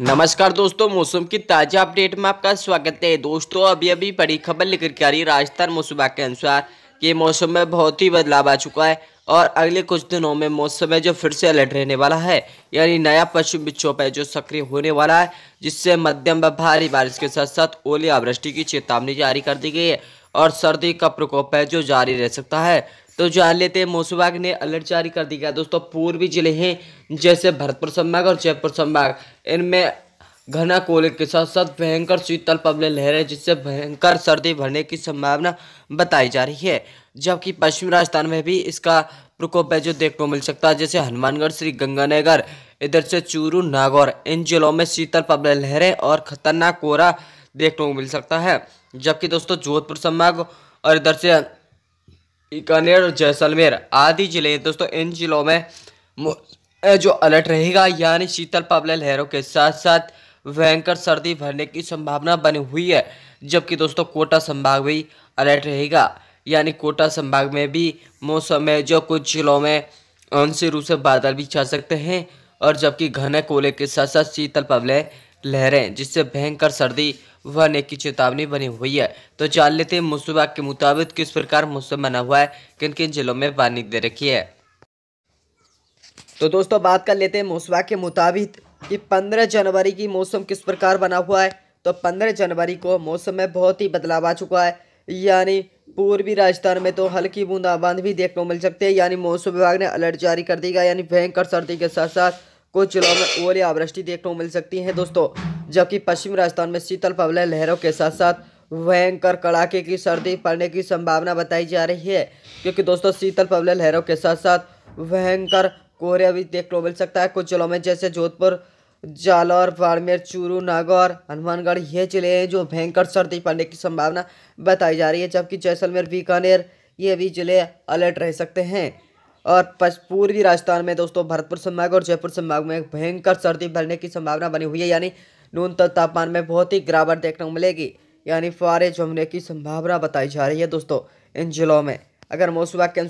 नमस्कार दोस्तों मौसम की ताज़ा अपडेट में आपका स्वागत है दोस्तों अभी अभी बड़ी खबर लेकर के आ रही राजस्थान मौसम के अनुसार कि मौसम में बहुत ही बदलाव आ चुका है और अगले कुछ दिनों में मौसम है जो फिर से अलर्ट रहने वाला है यानी नया पश्चिम विक्षोभ है जो सक्रिय होने वाला है जिससे मध्यम व भारी बारिश के साथ साथ ओली आवृष्टि की चेतावनी जारी कर दी गई है और सर्दी का प्रकोप है जो जारी रह सकता है तो जान लेते हैं मौसम विभाग ने अलर्ट जारी कर दिया दोस्तों पूर्वी जिले हैं जैसे भरतपुर संभाग और जयपुर संभाग इनमें घना कोले के साथ साथ भयंकर शीतल पबले लहरें जिससे भयंकर सर्दी भरने की संभावना बताई जा रही है जबकि पश्चिम राजस्थान में भी इसका प्रकोप है जो देखने को मिल सकता है जैसे हनुमानगढ़ श्री गंगानगर इधर से चूरू नागौर इन जिलों में शीतल पबले लहरें और खतरनाक कोहरा देखने को मिल सकता है जबकि दोस्तों जोधपुर संभाग और इधर से बीकानेर और जैसलमेर आदि जिले दोस्तों इन जिलों में जो अलर्ट रहेगा यानी शीतल पबले लहरों के साथ साथ भयंकर सर्दी भरने की संभावना बनी हुई है जबकि दोस्तों कोटा संभाग भी अलर्ट रहेगा यानी कोटा संभाग में भी मौसम में जो कुछ जिलों में आंशिक रूप से बादल भी छा सकते हैं और जबकि घने कोले के साथ साथ शीतल पबले लहरें जिससे भयंकर सर्दी ने की चेतावनी बनी हुई है तो जान लेते हैं मौसम के मुताबिक किस प्रकार मौसम बना हुआ है किन किन जिलों में पानी दे रखी है तो दोस्तों बात कर लेते हैं मौसम के मुताबिक कि 15 जनवरी की मौसम किस प्रकार बना हुआ है तो 15 जनवरी को मौसम में बहुत ही बदलाव आ चुका है यानी पूर्वी राजस्थान में तो हल्की बूंदाबांद भी देखने को मिल सकती है यानी मौसम विभाग ने अलर्ट जारी कर दिया यानी भयंकर सर्दी के साथ साथ कुछ जिलों में ओले आवृष्टि देखने को मिल सकती है दोस्तों जबकि पश्चिम राजस्थान में शीतल पवले लहरों के साथ साथ भयंकर कड़ाके की सर्दी पड़ने की संभावना बताई जा रही है क्योंकि दोस्तों शीतल पवले लहरों के साथ साथ भयंकर कोहरे भी देखने को मिल सकता है कुछ जिलों में जैसे जोधपुर जालौर बाड़मेर चूरू नागौर हनुमानगढ़ ये जिले हैं जो भयंकर सर्दी पड़ने की संभावना बताई जा रही है जबकि जैसलमेर बीकानेर ये भी जिले अलर्ट रह सकते हैं और पूर्वी राजस्थान में दोस्तों भरतपुर संभाग और जयपुर संभाग में भयंकर सर्दी भरने की संभावना बनी हुई है यानी न्यूनतम तापमान में बहुत ही गिरावट देखने को मिलेगी यानी फुहारे जमने की संभावना बताई जा रही है दोस्तों इन जिलों में अगर मौसम के